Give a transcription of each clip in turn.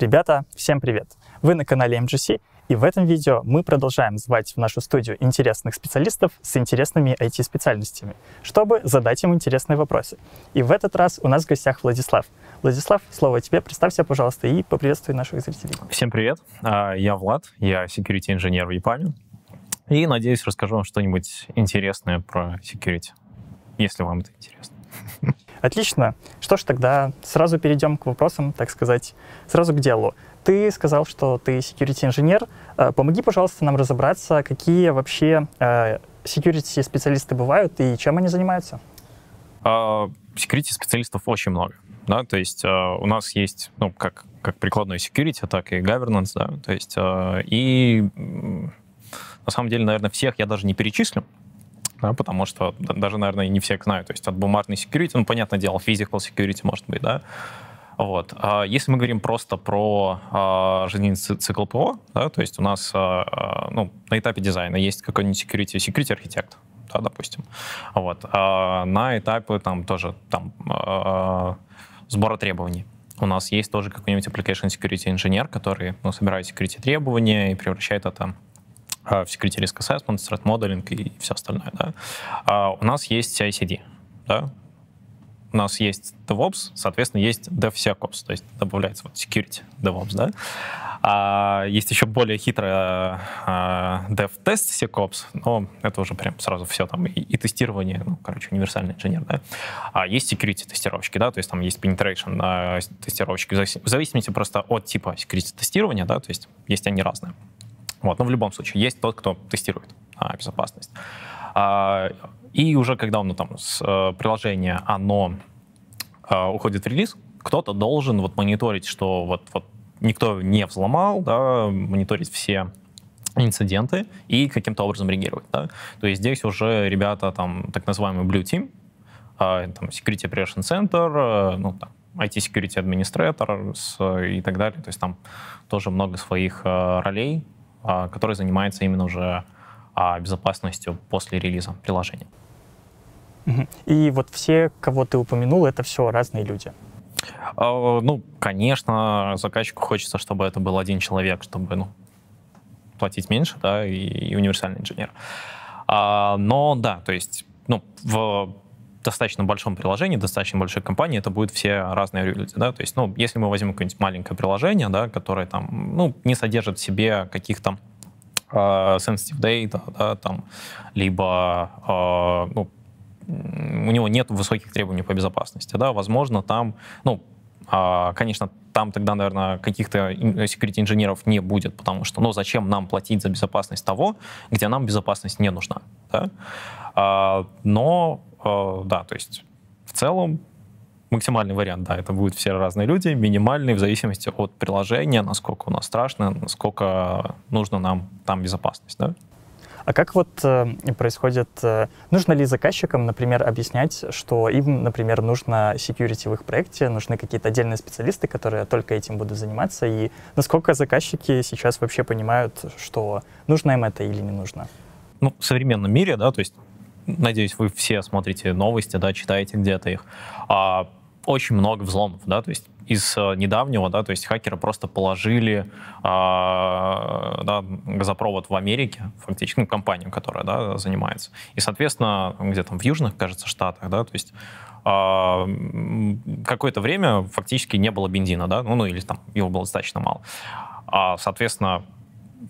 Ребята, всем привет! Вы на канале MGC, и в этом видео мы продолжаем звать в нашу студию интересных специалистов с интересными IT-специальностями, чтобы задать им интересные вопросы. И в этот раз у нас в гостях Владислав. Владислав, слово тебе, представься, пожалуйста, и поприветствуй наших зрителей. Всем привет, а, я Влад, я security инженер в EPAM, и, надеюсь, расскажу вам что-нибудь интересное про security, если вам это интересно. Отлично. Что ж, тогда сразу перейдем к вопросам, так сказать, сразу к делу. Ты сказал, что ты security-инженер. Э, помоги, пожалуйста, нам разобраться, какие вообще э, security-специалисты бывают и чем они занимаются. А, Security-специалистов очень много. Да, то есть э, у нас есть, ну, как, как прикладной security, так и governance, да, то есть э, и на самом деле, наверное, всех я даже не перечислю, да, потому что даже, наверное, не все знают, то есть от бумажной security, ну, понятное дело, physical security, может быть, да, вот. А если мы говорим просто про а, жизненный цикл ПО, да, то есть у нас а, ну, на этапе дизайна есть какой-нибудь security, security архитект, да, допустим. Вот. на этапе там тоже там, сбора требований. У нас есть тоже какой-нибудь application security инженер, который ну, собирает security требования и превращает это Э, в security risk assessment, threat modeling и все остальное. Да? А у нас есть CICD, да? у нас есть DevOps, соответственно, есть DevSecOps, то есть добавляется вот security DevOps, да. А, есть еще более хитрая э, DevTest SecOps, но это уже прям сразу все там, и, и тестирование, ну, короче, универсальный инженер, да. А есть security тестировщики, да, то есть там есть penetration тестировщики, в зависимости просто от типа security тестирования, да, то есть есть они разные. Вот, но в любом случае, есть тот, кто тестирует а, безопасность. А, и уже когда ну, там, с, а, э, приложение, оно а, уходит в релиз, кто-то должен вот мониторить, что вот, вот никто не взломал, да, мониторить все инциденты и каким-то образом реагировать. Да? То есть здесь уже ребята, там, так называемый Blue Team, э, там, Security Operation Center, э, ну, там, IT Security Administrator с, э, и так далее. То есть там тоже много своих э, ролей, а, который занимается именно уже а, безопасностью после релиза приложения. И вот все, кого ты упомянул, это все разные люди. А, ну, конечно, заказчику хочется, чтобы это был один человек, чтобы ну, платить меньше, да, и, универсальный инженер. но да, то есть, ну, в достаточно большом приложении, достаточно большой компании, это будут все разные люди, да, то есть, ну, если мы возьмем какое-нибудь маленькое приложение, да, которое там, ну, не содержит в себе каких-то э, sensitive data, да, там, либо, э, ну, у него нет высоких требований по безопасности, да, возможно, там, ну, а, Конечно, там тогда, наверное, каких-то security инженеров не будет, потому что, ну, зачем нам платить за безопасность того, где нам безопасность не нужна, да? Но Э, да, то есть в целом максимальный вариант, да, это будут все разные люди, минимальный в зависимости от приложения, насколько у нас страшно, насколько нужно нам там безопасность, да. А как вот э, происходит, э, нужно ли заказчикам, например, объяснять, что им, например, нужно security в их проекте, нужны какие-то отдельные специалисты, которые только этим будут заниматься, и насколько заказчики сейчас вообще понимают, что нужно им это или не нужно? Ну, в современном мире, да, то есть надеюсь, вы все смотрите новости, да, читаете где-то их. А, очень много взломов, да, то есть из э, недавнего, да, то есть хакеры просто положили э, да, газопровод в Америке, фактически, ну, компанию, которая, да, занимается. И, соответственно, где там, в южных, кажется, штатах, да, то есть э, какое-то время фактически не было бензина, да, ну, ну или там его было достаточно мало. А, соответственно,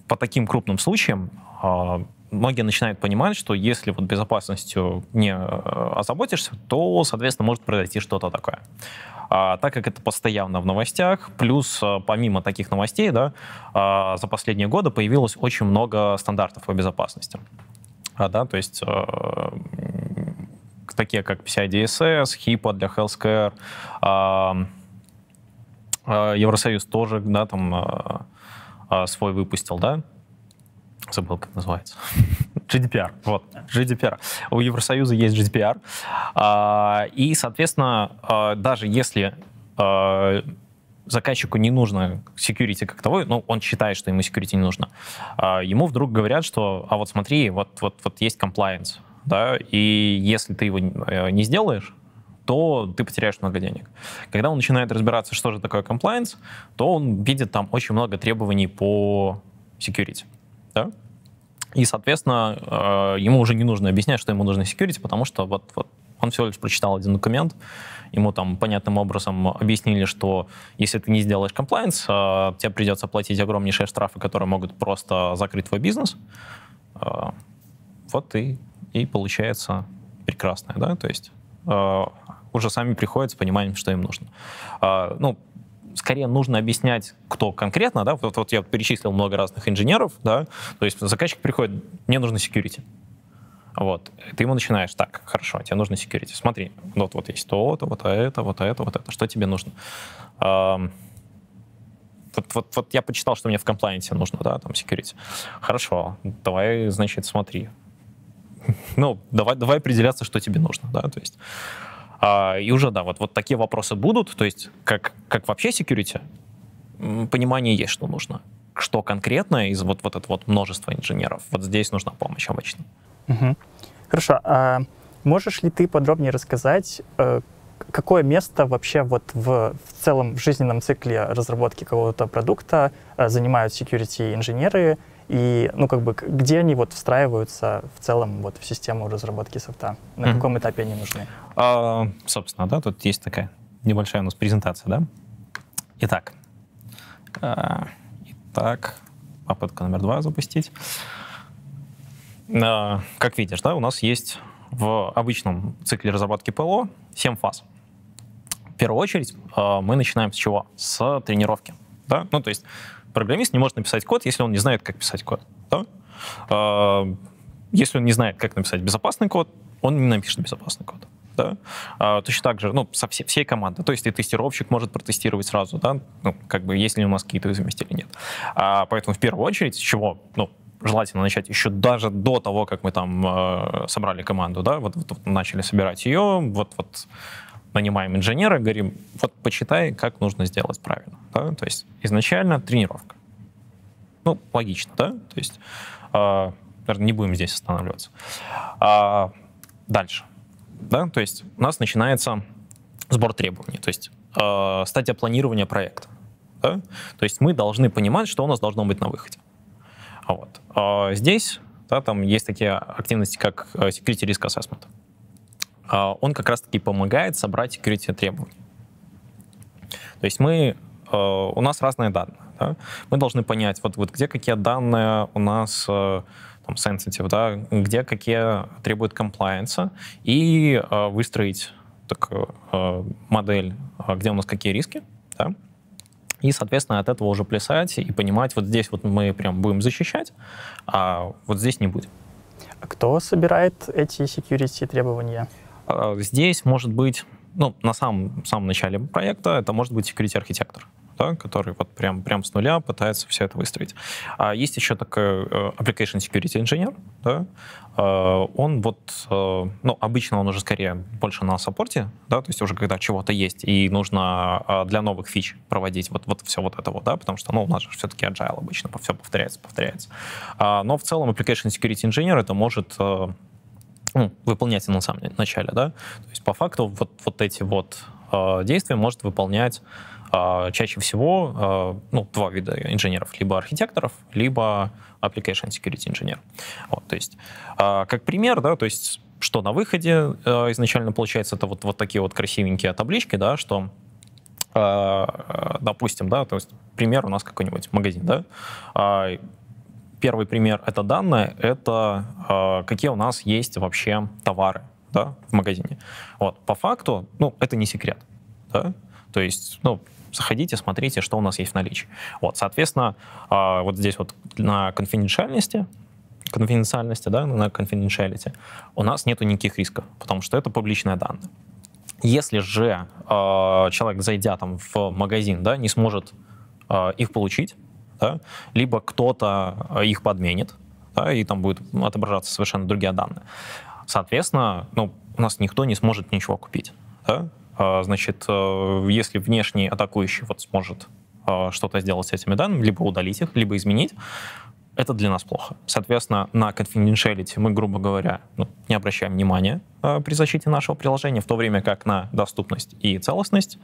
по таким крупным случаям э, многие начинают понимать, что если вот безопасностью не э, озаботишься, то, соответственно, может произойти что-то такое. А, так как это постоянно в новостях, плюс э, помимо таких новостей, да, а, за последние годы появилось очень много стандартов по безопасности. А, да, то есть э, такие как PCI-DSS, HIPAA для healthcare, а, а, Евросоюз тоже, да, там свой выпустил, да, забыл, как называется. GDPR. Вот, GDPR. У Евросоюза есть GDPR. А, и, соответственно, а, даже если а, заказчику не нужно security как таковой, ну, он считает, что ему security не нужно, ему вдруг говорят, что, а вот смотри, вот, вот, вот есть compliance, да, и если ты его э, не сделаешь, то ты потеряешь много денег. Когда он начинает разбираться, что же такое compliance, то он видит там очень много требований по security да, и, соответственно, э, ему уже не нужно объяснять, что ему нужно security, потому что вот, вот он всего лишь прочитал один документ, ему там понятным образом объяснили, что если ты не сделаешь комплайнс, э, тебе придется платить огромнейшие штрафы, которые могут просто закрыть твой бизнес. Э, вот и, и получается прекрасное, да, то есть уже сами приходят с пониманием, что им нужно. Ну, скорее нужно объяснять, кто конкретно, да, вот, вот я перечислил много разных инженеров, да, то есть заказчик приходит, мне нужно security. Вот. Ты ему начинаешь, так, хорошо, тебе нужно security. Смотри, вот, вот есть то, то, вот это, вот это, вот это. Что тебе нужно? вот, вот, вот я почитал, что мне в комплайнсе нужно, да, там, security. Хорошо, давай, значит, смотри. Ну, давай, давай определяться, что тебе нужно, да, то есть а, и уже, да, вот, вот такие вопросы будут, то есть как, как вообще security, понимание есть, что нужно. Что конкретно из вот, вот этого вот множества инженеров. Вот здесь нужна помощь обычно. Угу. Хорошо. А можешь ли ты подробнее рассказать, э, какое место вообще вот в, в целом в жизненном цикле разработки какого-то продукта э, занимают security инженеры, и, ну, как бы, где они вот встраиваются в целом вот в систему разработки софта? На mm-hmm. каком этапе они нужны? А, собственно, да, тут есть такая небольшая у нас презентация, да? Итак. А, итак, попытка номер два запустить. А, как видишь, да, у нас есть в обычном цикле разработки ПЛО 7 фаз. В первую очередь а, мы начинаем с чего? С тренировки. Да? Ну, то есть программист не может написать код, если он не знает, как писать код. Да? А, если он не знает, как написать безопасный код, он не напишет безопасный код. Да? А, точно так же, ну, со всей, всей команды. То есть и тестировщик может протестировать сразу, да, ну, как бы, если у нас какие-то уязвимости или нет. А, поэтому в первую очередь, с чего, ну, желательно начать еще даже до того, как мы там э, собрали команду, да, вот, вот, вот начали собирать ее, вот, вот нанимаем инженера, говорим, вот почитай, как нужно сделать правильно. Да? То есть изначально тренировка. Ну, логично, да? То есть, э, а, наверное, не будем здесь останавливаться. А, дальше. Да? То есть у нас начинается сбор требований, то есть э, стадия планирования проекта. Да? То есть мы должны понимать, что у нас должно быть на выходе. Вот. А здесь да, там есть такие активности, как э, security risk assessment. А, он как раз-таки помогает собрать security требования. То есть мы, э, у нас разные данные. Да? Мы должны понять, вот, вот где какие данные у нас э, там, sensitive, да, где какие требуют комплайенса, и э, выстроить так, модель, где у нас какие риски, да, и, соответственно, от этого уже плясать и понимать, вот здесь вот мы прям будем защищать, а вот здесь не будем. А Кто собирает эти security требования? А, здесь может быть, ну, на самом, самом начале проекта, это может быть security-архитектор, да, который вот прям, прям с нуля пытается все это выстроить. А есть еще такой э, application security engineer, да, а, он вот, э, ну, обычно он уже скорее больше на саппорте, да, то есть уже когда чего-то есть, и нужно э, для новых фич проводить вот, вот все вот это вот, да, потому что, ну, у нас же все-таки agile обычно, все повторяется, повторяется. А, но в целом application security engineer это может ну, выполнять на самом начале, да. То есть по факту вот, вот эти вот э, действия может выполнять э, чаще всего э, ну, два вида инженеров, либо архитекторов, либо application security инженер. Вот, то есть э, как пример, да, то есть что на выходе э, изначально получается, это вот, вот такие вот красивенькие таблички, да, что допустим, да, то есть пример у нас какой-нибудь магазин, да, первый пример — это данные, это э, какие у нас есть вообще товары да, в магазине. Вот. По факту, ну, это не секрет. Да? То есть, ну, заходите, смотрите, что у нас есть в наличии. Вот, соответственно, э, вот здесь вот на конфиденциальности, конфиденциальности, да, на конфиденциалити, у нас нету никаких рисков, потому что это публичные данные. Если же э, человек, зайдя там в магазин, да, не сможет э, их получить, да, либо кто-то э, их подменит, да, и там будут отображаться совершенно другие данные. Соответственно, ну, у нас никто не сможет ничего купить. Да? А, значит, э, если внешний атакующий вот сможет э, что-то сделать с этими данными, либо удалить их, либо изменить, это для нас плохо. Соответственно, на confidentiality мы, грубо говоря, ну, не обращаем внимания при защите нашего приложения, в то время как на доступность и целостность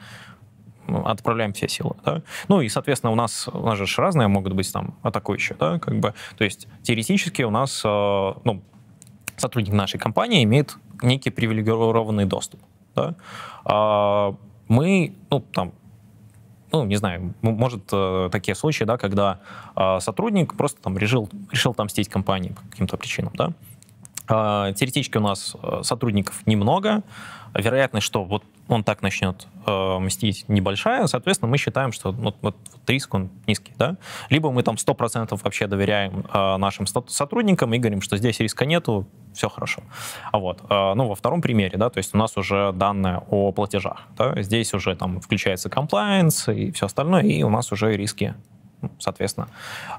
отправляем все силы, да. Ну и, соответственно, у нас, у нас же разные могут быть там атакующие, да, как бы, то есть теоретически у нас, э, ну, сотрудник нашей компании имеет некий привилегированный доступ, да. А мы, ну, там, ну, не знаю, может, э, такие случаи, да, когда э, сотрудник просто там решил, решил там мстить компании по каким-то причинам, да. Э, теоретически у нас э, сотрудников немного. Вероятность, что вот он так начнет э, мстить, небольшая, соответственно, мы считаем, что ну, вот, вот риск, он низкий, да? Либо мы там 100% вообще доверяем э, нашим сотрудникам и говорим, что здесь риска нету, все хорошо. А вот, э, ну, во втором примере, да, то есть у нас уже данные о платежах, да? Здесь уже там включается комплайенс и все остальное, и у нас уже риски, ну, соответственно,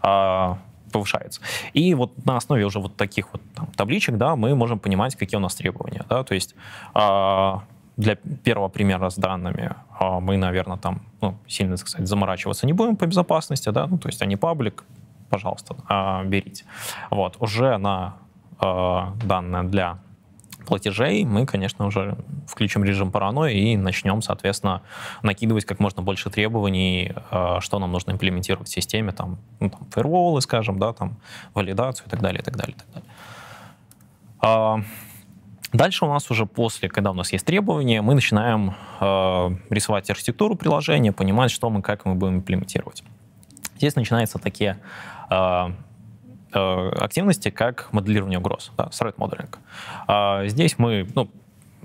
э, повышается. И вот на основе уже вот таких вот там, табличек, да, мы можем понимать, какие у нас требования, да, то есть э, для первого примера с данными а мы, наверное, там ну, сильно, так сказать, заморачиваться не будем по безопасности, да, ну, то есть они паблик, пожалуйста, а, берите. Вот, уже на а, данные для платежей, мы, конечно, уже включим режим паранойи и начнем, соответственно, накидывать как можно больше требований, что нам нужно имплементировать в системе, там, ну, там фаерволы, скажем, да, там, валидацию и так далее, и так далее, и так далее. Дальше у нас уже после, когда у нас есть требования, мы начинаем э, рисовать архитектуру приложения, понимать, что мы, как мы будем имплементировать. Здесь начинаются такие э, э, активности, как моделирование угроз, да, threat modeling. Э, здесь мы ну,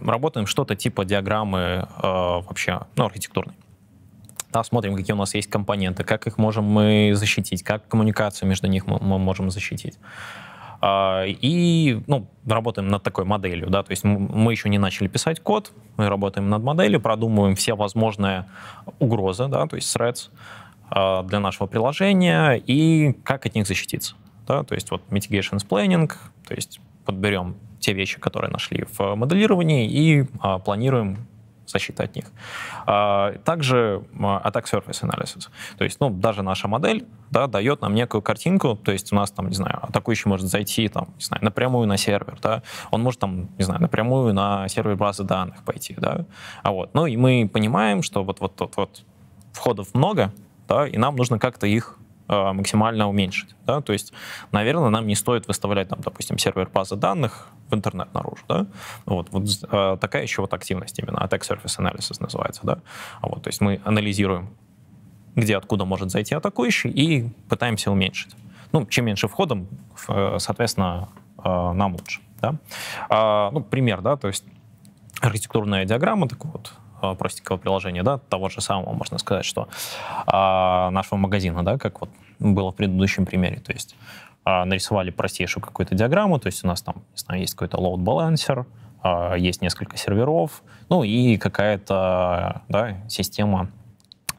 работаем что-то типа диаграммы э, вообще, ну, архитектурной да, смотрим, какие у нас есть компоненты, как их можем мы защитить, как коммуникацию между них мы, мы можем защитить. А, и ну, работаем над такой моделью. Да? То есть мы еще не начали писать код, мы работаем над моделью, продумываем все возможные угрозы, да? то есть threats а, для нашего приложения и как от них защититься. Да? То есть вот mitigation planning, то есть подберем те вещи, которые нашли в моделировании и а, планируем защита от них. А, также attack surface analysis. То есть, ну, даже наша модель, да, дает нам некую картинку, то есть у нас там, не знаю, атакующий может зайти, там, не знаю, напрямую на сервер, да, он может там, не знаю, напрямую на сервер базы данных пойти, да, а вот, ну, и мы понимаем, что вот, вот, вот, вот входов много, да, и нам нужно как-то их Э, максимально уменьшить. Да? То есть, наверное, нам не стоит выставлять, там, допустим, сервер базы данных в интернет наружу. Да? Вот, вот э, такая еще вот активность именно, attack а surface analysis называется. Да? Вот, то есть мы анализируем, где откуда может зайти атакующий, и пытаемся уменьшить. Ну, чем меньше входом, э, соответственно, нам лучше. Да? А, ну, пример, да, то есть архитектурная диаграмма, так вот, Э, простенького приложения, да, того же самого, можно сказать, что а, нашего магазина, да, как вот было в предыдущем примере. То есть а, нарисовали простейшую какую-то диаграмму, то есть у нас там, не знаю, есть какой-то load balancer, а, есть несколько серверов, ну и какая-то да, система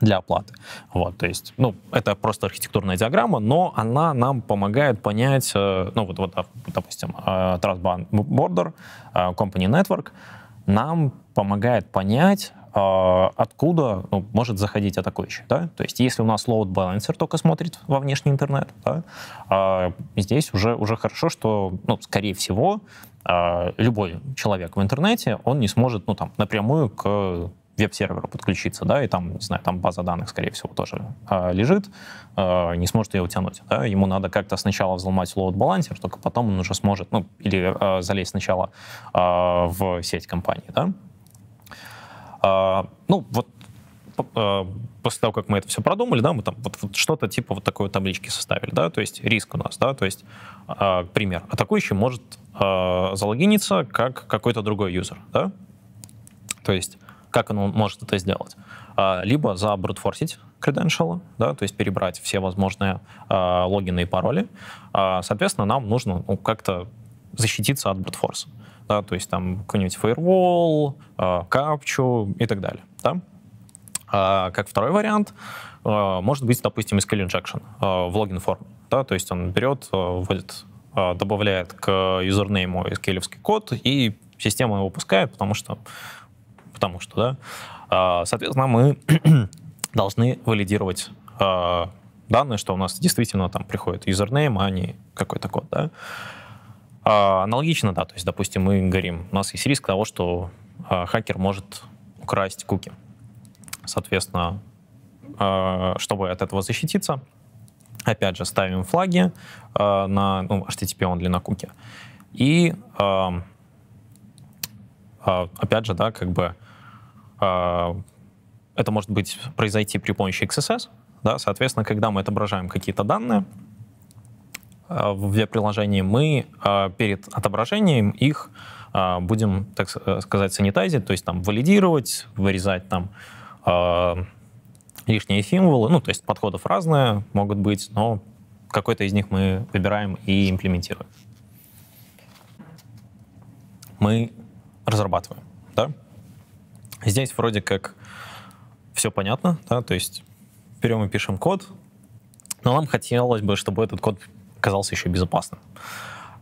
для оплаты. Вот, то есть, ну, это просто архитектурная диаграмма, но она нам помогает понять, э, ну, вот, вот допустим, э, Trust Border, Company Network, нам помогает понять, а, откуда ну, может заходить атакующий. Да? То есть если у нас load balancer только смотрит во внешний интернет, да, а, здесь уже, уже хорошо, что, ну, скорее всего, а, любой человек в интернете, он не сможет ну, там, напрямую к веб-серверу подключиться, да, и там, не знаю, там база данных, скорее всего, тоже э, лежит, э, не сможет ее утянуть, да, ему надо как-то сначала взломать лоуд-балансер, только потом он уже сможет, ну, или э, залезть сначала э, в сеть компании, да. Э, ну, вот после того, как мы это все продумали, да, мы там вот, вот что-то типа вот такой вот таблички составили, да, то есть риск у нас, да, то есть, э, пример, атакующий может э, залогиниться как какой-то другой юзер, да, то есть как он может это сделать? А, либо забрутфорсить credential, да, то есть перебрать все возможные а, логины и пароли. А, соответственно, нам нужно ну, как-то защититься от брутфорса. Да, то есть там какой-нибудь firewall, капчу и так далее. Да? как второй вариант, может быть, допустим, SQL injection в логин форме. Да, то есть он берет, вводит, добавляет к юзернейму SQL код и система его пускает, потому что потому что, да, а, соответственно, мы должны валидировать а, данные, что у нас действительно там приходит юзернейм, а не какой-то код, да. А, аналогично, да, то есть, допустим, мы говорим, у нас есть риск того, что хакер может украсть куки. Соответственно, чтобы от этого защититься, опять же, ставим флаги на ну, HTTP он для на куки. И опять же, да, как бы а, это может быть произойти при помощи XSS. Да? Соответственно, когда мы отображаем какие-то данные а, в веб-приложении, мы а, перед отображением их будем, так сказать, санитайзить, то есть там валидировать, вырезать там лишние символы. Ну, то есть подходов разные могут быть, но какой-то из них мы выбираем и имплементируем. Мы разрабатываем, да? Здесь вроде как все понятно, да, то есть берем и пишем код, но нам хотелось бы, чтобы этот код казался еще безопасным.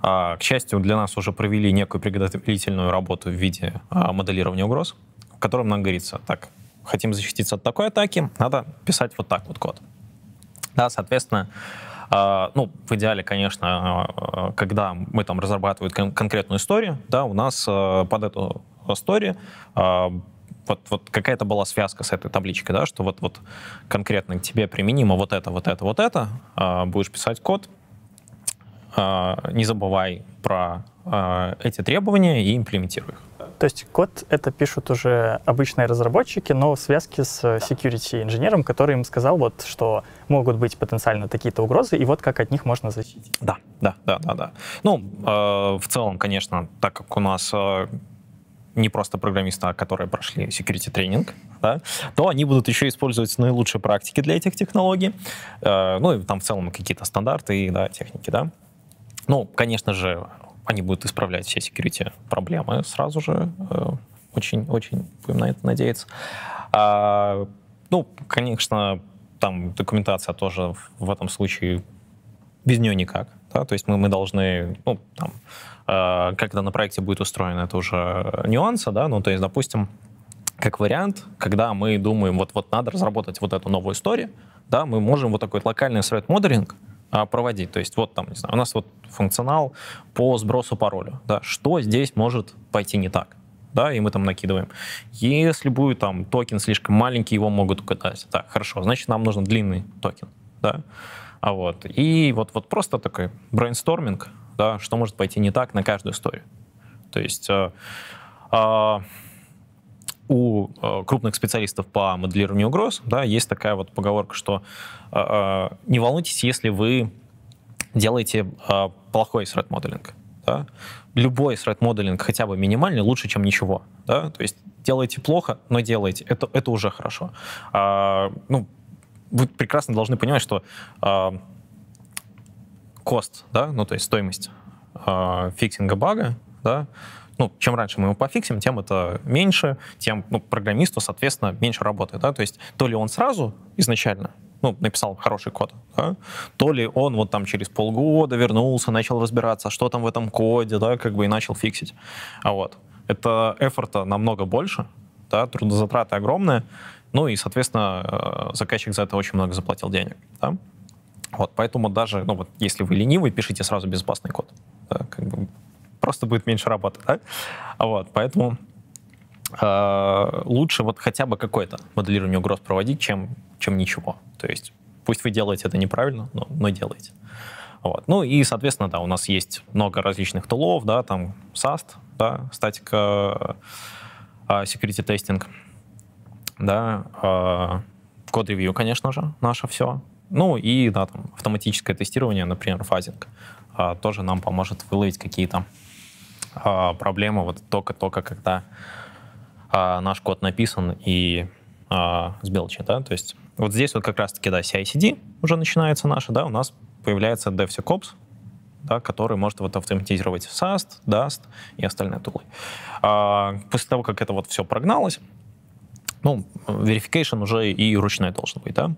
А, к счастью, для нас уже провели некую приготовительную работу в виде а, моделирования угроз, в котором нам говорится, так, хотим защититься от такой атаки, надо писать вот так вот код. Да, соответственно, а, ну, в идеале, конечно, когда мы там разрабатывают кон конкретную историю, да, у нас под эту историю вот, вот какая-то была связка с этой табличкой, да, что вот, вот конкретно к тебе применимо вот это, вот это, вот это, э, будешь писать код, э, не забывай про э, эти требования и имплементируй их. То есть код это пишут уже обычные разработчики, но в связке с э, security инженером, который им сказал, вот, что могут быть потенциально такие-то угрозы, и вот как от них можно защитить. Да, да, да, да, да. Ну, э, в целом, конечно, так как у нас э, не просто программисты, а которые прошли security тренинг, да, то они будут еще использовать наилучшие практики для этих технологий, э, ну и там в целом какие-то стандарты и да, техники, да. Ну, конечно же, они будут исправлять все security проблемы сразу же. Очень-очень э, будем на это надеяться. А, ну, конечно, там документация тоже в этом случае без нее никак. Да? То есть мы, мы должны, ну, там, Э, когда на проекте будет устроено, это уже э, нюансы, да, ну, то есть, допустим, как вариант, когда мы думаем, вот, вот надо разработать вот эту новую историю, да, мы можем вот такой локальный thread модеринг а, проводить. То есть вот там, не знаю, у нас вот функционал по сбросу паролю, Да, что здесь может пойти не так? да, и мы там накидываем. Если будет там токен слишком маленький, его могут угадать. Так, хорошо, значит, нам нужен длинный токен, да. А вот, и вот, вот просто такой брейнсторминг, да, что может пойти не так на каждую историю. То есть э, э, у э, крупных специалистов по моделированию угроз да, есть такая вот поговорка, что э, э не волнуйтесь, если вы делаете э, плохой threat моделинг. Да? Любой threat моделинг хотя бы минимальный лучше, чем ничего. Да? То есть делаете плохо, но делаете. Это, это уже хорошо. А, ну, вы прекрасно должны понимать, что а, кост, да, ну, то есть стоимость э, фиксинга бага, да, ну, чем раньше мы его пофиксим, тем это меньше, тем ну, программисту, соответственно, меньше работы. Да? То есть то ли он сразу изначально ну, написал хороший код, да? то ли он вот там через полгода вернулся, начал разбираться, что там в этом коде, да, как бы и начал фиксить. А вот. Это эфорта намного больше, да, трудозатраты огромные, ну и, соответственно, э, заказчик за это очень много заплатил денег. Да? Вот, поэтому даже, ну вот, если вы ленивый, пишите сразу безопасный код. Да, как бы просто будет меньше работы, да? Вот, поэтому э, лучше вот хотя бы какое-то моделирование угроз проводить, чем, чем ничего. То есть пусть вы делаете это неправильно, но, но делаете. Вот. Ну и, соответственно, да, у нас есть много различных тулов, да, там SAST, да, статика, а, security тестинг, да, а, код-ревью, конечно же, наше все, ну и да, там, автоматическое тестирование, например, фазинг, а, тоже нам поможет выловить какие-то а, проблемы вот только-только когда а, наш код написан и а, с белочи, да, то есть вот здесь вот как раз-таки, да, CI-CD уже начинается наша, да, у нас появляется DevSecOps, да, который может вот автоматизировать SAST, DAST и остальные тулы. А, после того, как это вот все прогналось, ну, verification уже и ручной должен быть, да,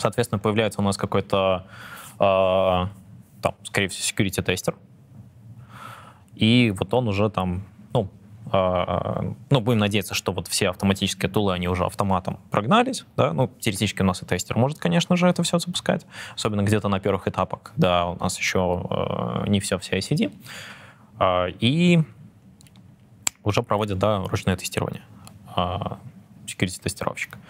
Соответственно, появляется у нас какой-то, э, там, скорее всего, security тестер. И вот он уже там, ну, э, ну, будем надеяться, что вот все автоматические тулы, они уже автоматом прогнались, да, ну, теоретически у нас и тестер может, конечно же, это все запускать, особенно где-то на первых этапах, да, у нас еще э, а, не все в CICD. Э, и уже проводят, да, ручное тестирование security-тестировщик. Uh,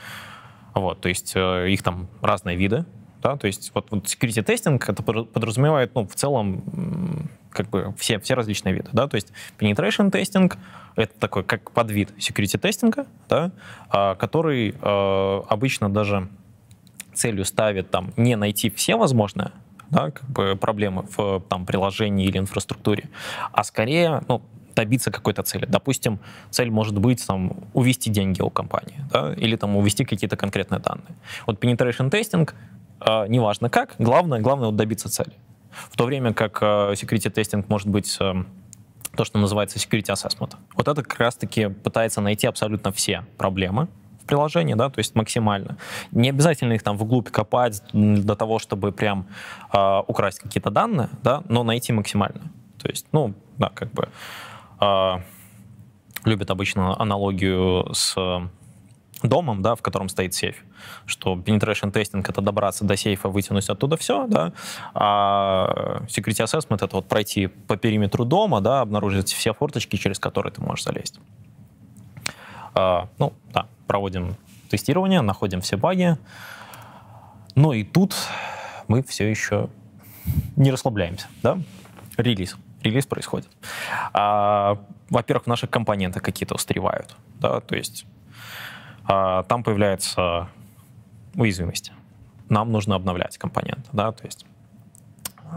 вот, то есть э, их там разные виды, да, то есть вот, вот security тестинг это подразумевает, ну, в целом, как бы все, все различные виды, да, то есть penetration тестинг это такой как подвид security тестинга, да, а, который а, обычно даже целью ставит там не найти все возможные, да, как бы проблемы в там приложении или инфраструктуре, а скорее, ну, добиться какой-то цели. Допустим, цель может быть там, увести деньги у компании да, или там, увести какие-то конкретные данные. Вот penetration testing, э, неважно как, главное, главное вот, добиться цели. В то время как э, security testing может быть э, то, что называется security assessment. Вот это как раз-таки пытается найти абсолютно все проблемы, приложение, да, то есть максимально. Не обязательно их там вглубь копать для того, чтобы прям э, украсть какие-то данные, да, но найти максимально. То есть, ну, да, как бы а, любят обычно аналогию с э, домом, да, в котором стоит сейф, что penetration testing это добраться до сейфа, вытянуть оттуда все, да, а э, security assessment это вот пройти по периметру дома, да, обнаружить все форточки, через которые ты можешь залезть. А, ну, да, проводим тестирование, находим все баги, но ну и тут мы все еще не расслабляемся, да, релиз релиз происходит. А, во-первых, наши компоненты какие-то устаревают, да, то есть а, там появляется уязвимость. Нам нужно обновлять компоненты, да, то есть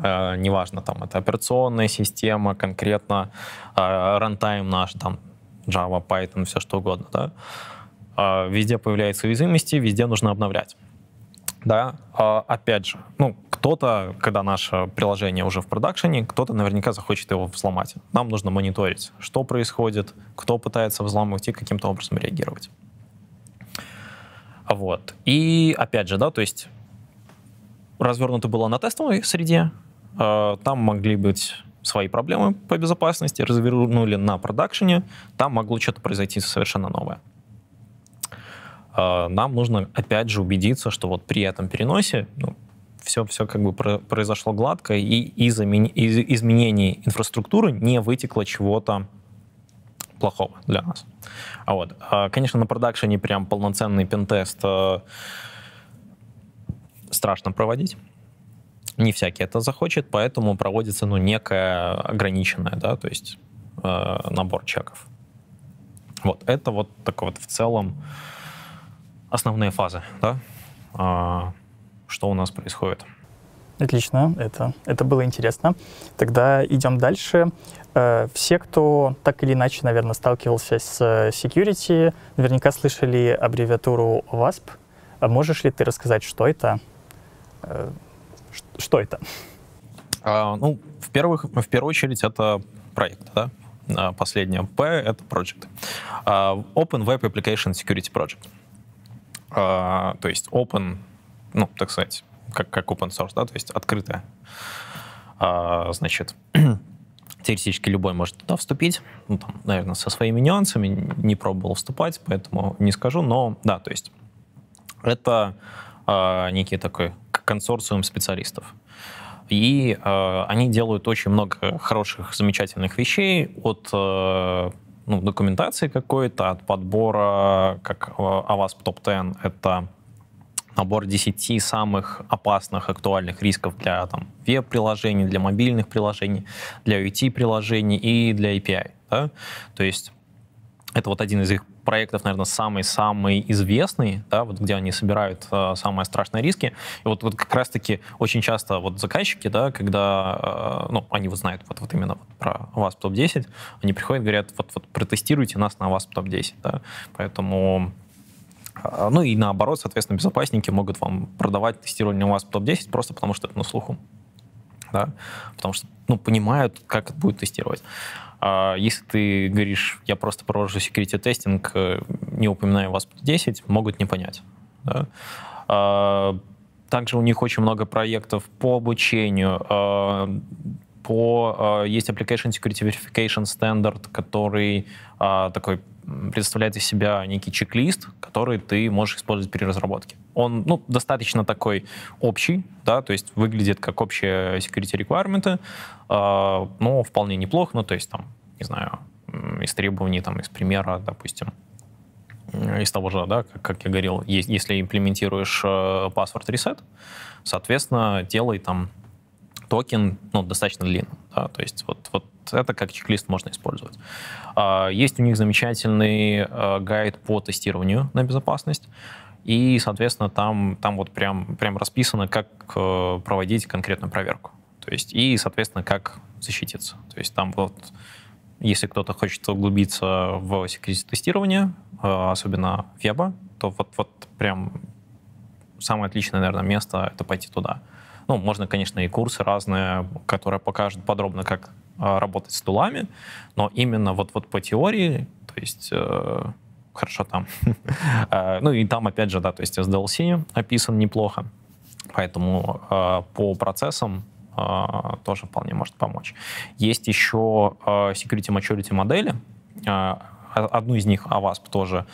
а, неважно, там, это операционная система, конкретно а, рантайм наш, там, Java, Python, все что угодно, да, а, везде появляются уязвимости, везде нужно обновлять. Да, а, опять же, ну, кто-то, когда наше приложение уже в продакшене, кто-то наверняка захочет его взломать. Нам нужно мониторить, что происходит, кто пытается взламывать и каким-то образом реагировать. Вот. И опять же, да, то есть развернуто было на тестовой среде, э, там могли быть свои проблемы по безопасности, развернули на продакшене, там могло что-то произойти совершенно новое. Э, нам нужно опять же убедиться, что вот при этом переносе ну, все, все как бы произошло гладко, и из, из изменений инфраструктуры не вытекло чего-то плохого для нас. А вот, а, конечно, на продакшене прям полноценный пентест э, страшно проводить. Не всякий это захочет, поэтому проводится, ну, некая ограниченная, да, то есть э, набор чеков. Вот, это вот так вот в целом основные фазы, да. А, что у нас происходит. Отлично, это, это было интересно. Тогда идем дальше. Э, все, кто так или иначе, наверное, сталкивался с э, security, наверняка слышали аббревиатуру WASP. А можешь ли ты рассказать, что это? Э, что это? А, ну, в, первых, в первую очередь, это проект, да? А, последнее P — это project. А, Open Web Application Security Project. То есть Open ну, так сказать, как, как open source, да, то есть открытая. А, значит, теоретически любой может туда вступить, ну, там, наверное, со своими нюансами, не пробовал вступать, поэтому не скажу, но да, то есть это э, некий такой консорциум специалистов. И э, они делают очень много хороших, замечательных вещей от э, ну, документации какой-то, от подбора, как э, Avasp Top 10, это набор 10 самых опасных, актуальных рисков для там, веб-приложений, для мобильных приложений, для IT-приложений и для API. Да? То есть это вот один из их проектов, наверное, самый-самый известный, да, вот где они собирают э, самые страшные риски. И вот, вот как раз-таки очень часто вот заказчики, да, когда, э, ну, они вот знают вот, вот именно вот про вас топ-10, они приходят, говорят, вот, вот протестируйте нас на вас топ-10, да, поэтому а, ну и наоборот, соответственно, безопасники могут вам продавать тестирование у вас в топ-10 просто потому, что это на слуху. Да? Потому что ну, понимают, как это будет тестировать. А, если ты говоришь, я просто провожу security тестинг, э, не упоминаю вас 10, могут не понять. Да? А, также у них очень много проектов по обучению по... Э, есть Application Security Verification Standard, который э, такой представляет из себя некий чек-лист, который ты можешь использовать при разработке. Он ну, достаточно такой общий, да, то есть выглядит как общие security requirements, э, но вполне неплохо, ну, то есть там, не знаю, из требований, там, из примера, допустим, из того же, да, как, как я говорил, если имплементируешь э, password reset, соответственно, делай там токен ну, достаточно длинным. Да, то есть вот, вот это как чек-лист можно использовать. А, есть у них замечательный а, гайд по тестированию на безопасность. И, соответственно, там, там вот прям, прям расписано, как э, проводить конкретную проверку. То есть, и, соответственно, как защититься. То есть там вот, если кто-то хочет углубиться в секретное тестирование, э, особенно в Яба, то вот, вот прям самое отличное, наверное, место — это пойти туда. Ну, можно, конечно, и курсы разные, которые покажут подробно, как а, работать с тулами, но именно вот, вот по теории, то есть э, хорошо там. Э, ну и там, опять же, да, то есть SDLC описан неплохо, поэтому э, по процессам э, тоже вполне может помочь. Есть еще э, security maturity модели, э, а, одну из них АВАСП тоже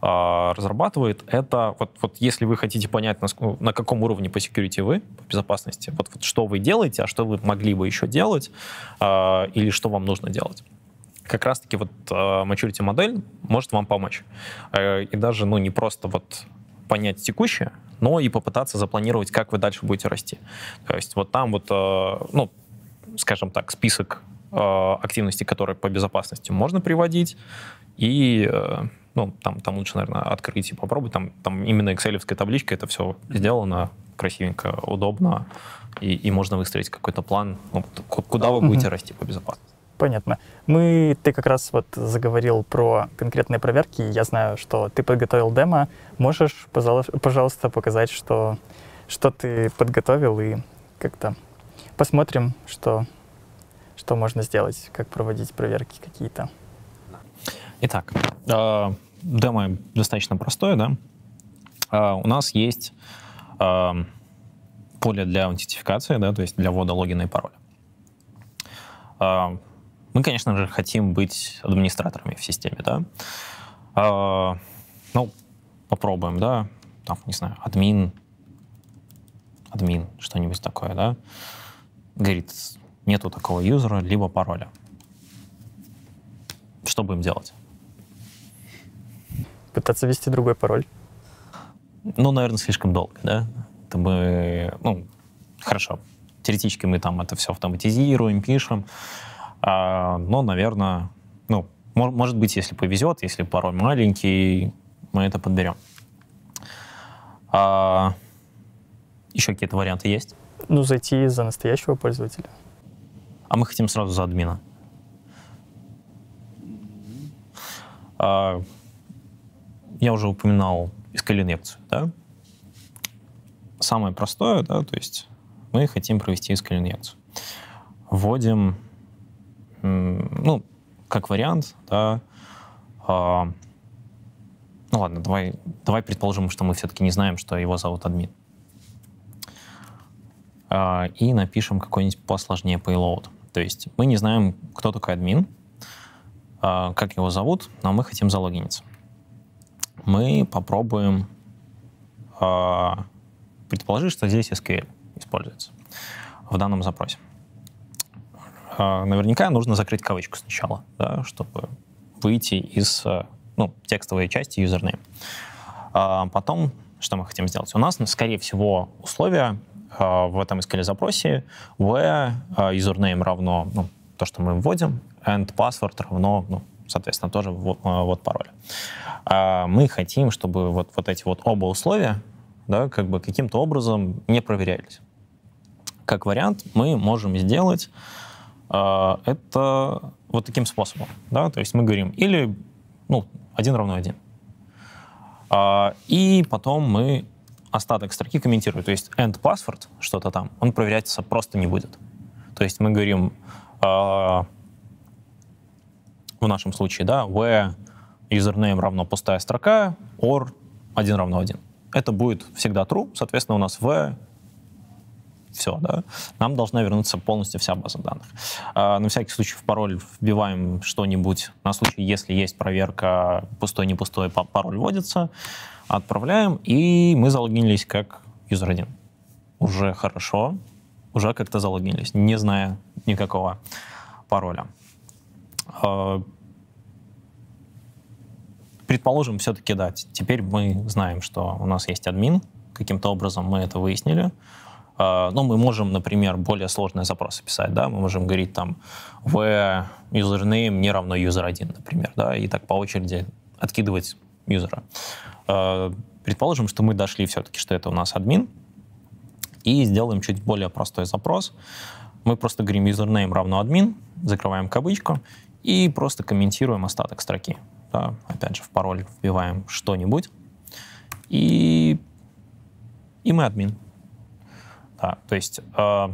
а, разрабатывает, это вот, вот если вы хотите понять, на, ну, на каком уровне по security вы, по безопасности, вот, вот что вы делаете, а что вы могли бы еще делать, э, или что вам нужно делать как раз-таки вот э, maturity модель может вам помочь. Э, и даже, ну, не просто вот понять текущее, но и попытаться запланировать, как вы дальше будете расти. То есть вот там вот, э, ну, скажем так, список Э, активности, которые по безопасности можно приводить, и э, ну, там, там лучше, наверное, открыть и попробовать. Там, там именно excel табличка, это все сделано красивенько, удобно, и, и можно выстроить какой-то план, ну, куда вы будете mm расти по безопасности. Понятно. Мы, ты как раз вот заговорил про конкретные проверки. Я знаю, что ты подготовил демо. Можешь, пожалуйста, показать, что, что ты подготовил, и как-то посмотрим, что что можно сделать, как проводить проверки какие-то. Итак, э, демо достаточно простое, да? Э, у нас есть э, поле для аутентификации, да, то есть для ввода логина и пароля. Э, мы, конечно же, хотим быть администраторами в системе, да? Э, ну, попробуем, да? Там, не знаю, админ, админ, что-нибудь такое, да? Говорит, нету такого юзера, либо пароля. Что будем делать? Пытаться ввести другой пароль. Ну, наверное, слишком долго, да? Это бы, ну, хорошо. Теоретически мы там это все автоматизируем, пишем. А, но, наверное, ну, мож, может быть, если повезет, если пароль маленький, мы это подберем. А, еще какие-то варианты есть? Ну, зайти за настоящего пользователя а мы хотим сразу за админа. А, я уже упоминал эскалинекцию, да? Самое простое, да, то есть мы хотим провести эскалинекцию. Вводим, ну, как вариант, да, а, ну ладно, давай, давай предположим, что мы все-таки не знаем, что его зовут админ. А, и напишем какой-нибудь посложнее payload. То есть мы не знаем, кто такой админ, а, как его зовут, но мы хотим залогиниться. Мы попробуем а, предположить, что здесь SQL используется в данном запросе. А, наверняка нужно закрыть кавычку сначала, да, чтобы выйти из ну, текстовой части username. Потом, что мы хотим сделать? У нас, скорее всего, условия а, в этом искали запросе where username а, равно ну, то, что мы вводим, and password равно, ну, соответственно, тоже вот, а, вот пароль. Мы хотим, чтобы вот, вот эти вот оба условия да, как бы каким-то образом не проверялись. Как вариант мы можем сделать это вот таким способом. Да? То есть мы говорим или ну, один равно один и потом мы остаток строки комментирует. То есть end password, что-то там, он проверяться просто не будет. То есть мы говорим, э, в нашем случае, да, where username равно пустая строка, or 1 равно 1. Это будет всегда true, соответственно, у нас в все, да. Нам должна вернуться полностью вся база данных. Э, на всякий случай в пароль вбиваем что-нибудь на случай, если есть проверка пустой, не пустой, пароль вводится отправляем, и мы залогинились как юзер один Уже хорошо, уже как-то залогинились, не зная никакого пароля. А, предположим, все-таки да, теперь мы знаем, что у нас есть админ, каким-то образом мы это выяснили. А, но ну, мы можем, например, более сложные запросы писать, да, мы можем говорить там в username не равно user1, например, да, и так по очереди откидывать юзера. Э, предположим, что мы дошли все-таки, что это у нас админ, и сделаем чуть более простой запрос. Мы просто говорим username равно админ, закрываем кавычку и просто комментируем остаток строки. Да, опять же, в пароль вбиваем что-нибудь, и, и мы админ. Да, то есть, э,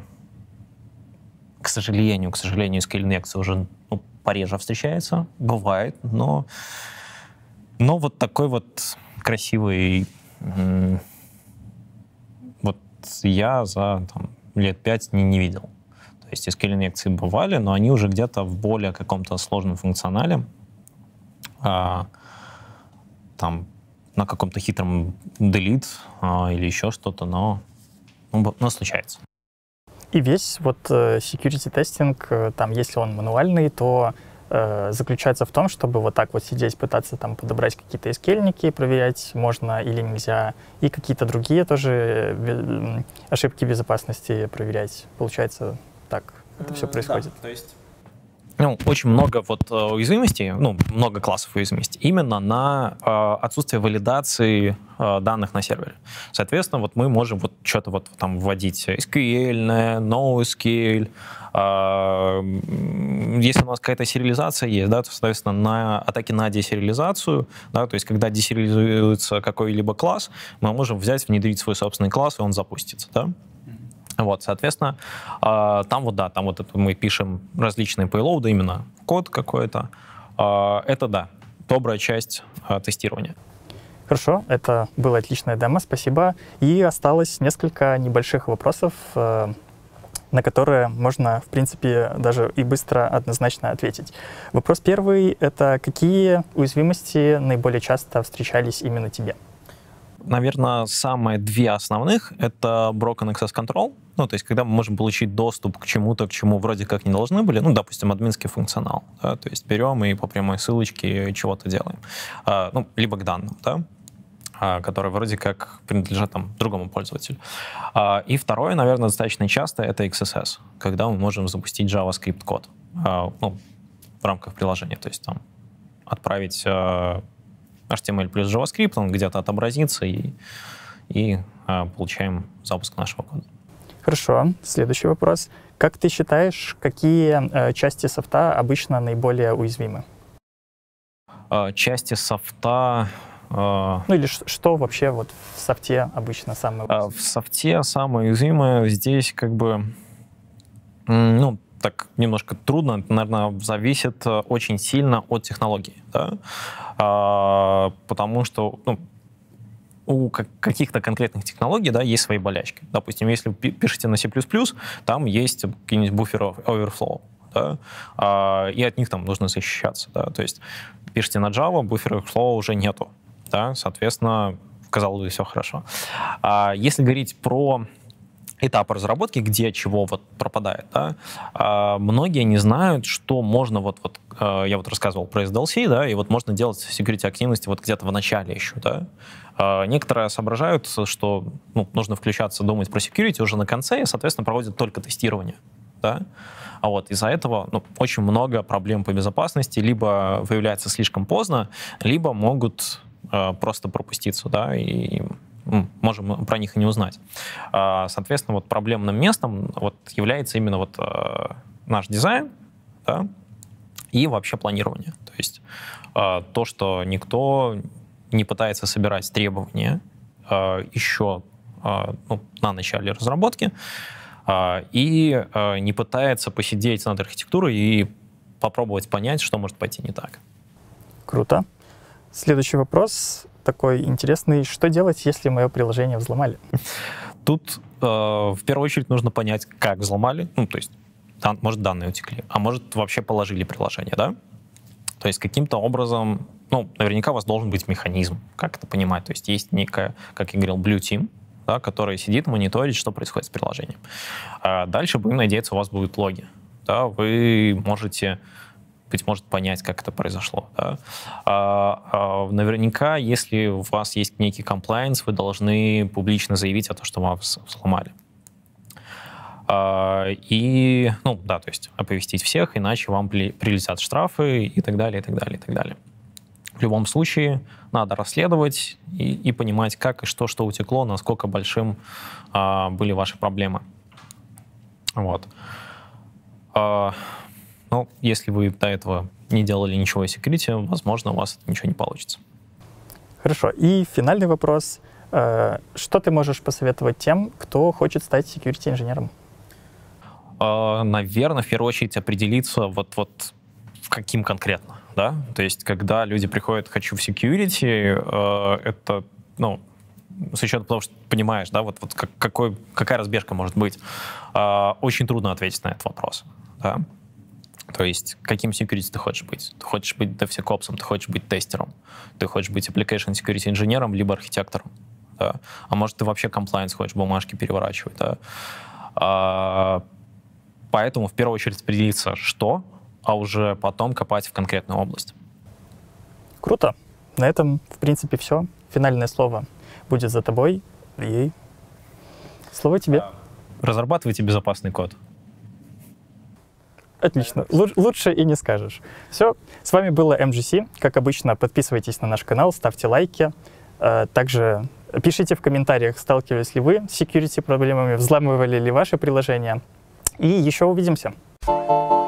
к сожалению, к сожалению, scale next уже ну, пореже встречается, бывает, но, но вот такой вот красивый. Вот я за там, лет пять не, не видел. То есть SQL-инъекции бывали, но они уже где-то в более каком-то сложном функционале, а, там на каком-то хитром delete а, или еще что-то, но, ну, но случается. И весь вот э, security тестинг, э, там, если он мануальный, то Э, заключается в том, чтобы вот так вот сидеть, пытаться там подобрать какие-то искельники, проверять, можно или нельзя, и какие-то другие тоже э, ошибки безопасности проверять. Получается так это все происходит. Да, то есть ну, очень много вот э, уязвимостей, ну, много классов уязвимости, именно на э, отсутствие валидации э, данных на сервере. Соответственно, вот мы можем вот что-то вот там вводить SQL, NoSQL, а, если у нас какая-то сериализация есть, да, то, соответственно, на атаке на десериализацию, да, то есть когда десериализуется какой-либо класс, мы можем взять, внедрить свой собственный класс, и он запустится, да? Вот, соответственно, а, там вот, да, там вот это мы пишем различные пейлоуды, именно код какой-то. А, это, да, добрая часть тестирования. Хорошо, это было отличное демо, спасибо. И осталось несколько небольших вопросов э, на которые можно, в принципе, даже и быстро однозначно ответить. Вопрос первый — это какие уязвимости наиболее часто встречались именно тебе? Наверное, самые две основных — это Broken Access Control, ну, то есть, когда мы можем получить доступ к чему-то, к чему вроде как не должны были, ну, допустим, админский функционал, да, то есть берем и по прямой ссылочке чего-то делаем, а, ну, либо к данным, да. А, которые вроде как принадлежат там, другому пользователю. А, и второе, наверное, достаточно часто, это XSS, когда мы можем запустить JavaScript-код а, ну, в рамках приложения. То есть там отправить HTML плюс JavaScript, он где-то отобразится, и, и получаем запуск нашего кода. Хорошо. Следующий вопрос. Как ты считаешь, какие э, части софта обычно наиболее уязвимы? части софта а, ну или что вообще вот в софте обычно самое? А, в софте самое уязвимое здесь как бы, ну, так немножко трудно, это, наверное, зависит э, очень сильно от технологии, да? а, потому что, ну, у каких-то конкретных технологий да, есть свои болячки. Допустим, если пишете на C++, там есть какие-нибудь буферы overflow, да, а, и от них там нужно защищаться. Да. То есть пишете на Java, буфер overflow уже нету да, соответственно, казалось бы, все хорошо. А если говорить про этап разработки, где чего вот пропадает, да, а, многие не знают, что можно вот, вот а, я вот рассказывал про SDLC, да, и вот можно делать security активности вот где-то в начале еще, да. А, некоторые соображают, что ну, нужно включаться, думать про security уже на конце, и, соответственно, проводят только тестирование, да. А вот из-за этого ну, очень много проблем по безопасности, либо выявляется слишком поздно, либо могут Э, просто пропуститься, да, и можем про них и не узнать. А, соответственно, вот проблемным местом вот является именно вот э, наш дизайн, да, и вообще планирование. То есть э, то, что никто не пытается собирать требования еще ну, на начале разработки и не пытается посидеть над архитектурой и попробовать понять, что может пойти не так. Круто. Следующий вопрос такой интересный. Что делать, если мое приложение взломали? Тут э, в первую очередь нужно понять, как взломали. Ну, то есть, дан, может, данные утекли, а может, вообще положили приложение, да? То есть каким-то образом, ну, наверняка у вас должен быть механизм, как это понимать. То есть есть некая, как я говорил, Blue Team, да, который сидит, мониторит, что происходит с приложением. А дальше, будем надеяться, у вас будут логи. Да, вы можете быть, может понять, как это произошло. Да? А, а, наверняка, если у вас есть некий комплайенс, вы должны публично заявить о том, что вас сломали А, и, ну, да, то есть оповестить всех, иначе вам при, прилетят штрафы и так далее, и так далее, и так далее. В любом случае, надо расследовать и, и понимать, как и что, что утекло, насколько большим а, были ваши проблемы. Вот. А, но если вы до этого не делали ничего о секрете, возможно, у вас это ничего не получится. Хорошо. И финальный вопрос. Э, что ты можешь посоветовать тем, кто хочет стать security инженером? Э, Наверное, в первую очередь определиться вот, вот в каким конкретно. Да? То есть, когда люди приходят «хочу в security», э, это, ну, с учетом того, что понимаешь, да, вот, вот какой, какая разбежка может быть, очень трудно ответить на этот вопрос. Да? То есть, каким security ты хочешь быть? Ты хочешь быть DevSecOps, ты хочешь быть тестером, ты хочешь быть application security инженером, либо архитектором. Да? А может, ты вообще compliance хочешь бумажки переворачивать. Да? А, поэтому, в первую очередь, определиться, что, а уже потом копать в конкретную область. Круто. На этом, в принципе, все. Финальное слово будет за тобой. И слово тебе. А, разрабатывайте безопасный код. Отлично. Лу- лучше и не скажешь. Все. С вами было MGC. Как обычно, подписывайтесь на наш канал, ставьте лайки. Э, также пишите в комментариях, сталкивались ли вы с security проблемами, взламывали ли ваши приложения. И еще увидимся. thank you